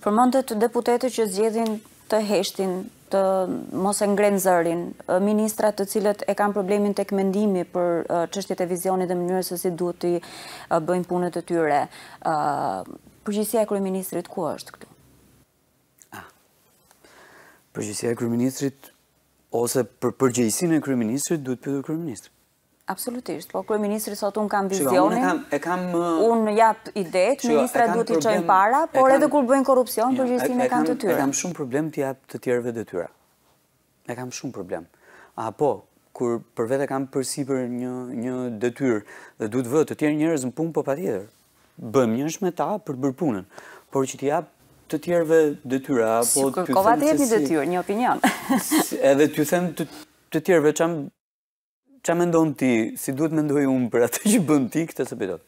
Për të deputetët që zgjedhin të heshtin, të mos e ngrenë zërin, ministrat të cilët e kam problemin të këmendimi për qështjet e vizionit dhe mënyrës e si duhet të bëjmë punët të tyre, Përgjësia e krujë ministrit ku është këtu? Ah. Përgjësia e krujë ministrit ose për përgjithsin e krujë ministrit duhet për krujë ministrit. Absolutisht, po ministri sot unë kam vizionin, unë jap idet, ministra duhet t'i qojnë para, por edhe kur bëjnë korupcion, përgjistin e kanë të tyre. E kam shumë problem të jap të tjerëve dhe tyra. E kam shumë problem. A po, kur për vete kam përsi për një dhe tyrë dhe du të vë të tjerë njërës në punë për po pa tjetër, bëm njësh me ta për të bërë punën, por që t'i jap të tjerëve dhe tyra, apo të të të të të të të të të të të që a ti, si duhet mendojnë unë për atë që bëndë ti, këtë së përdo.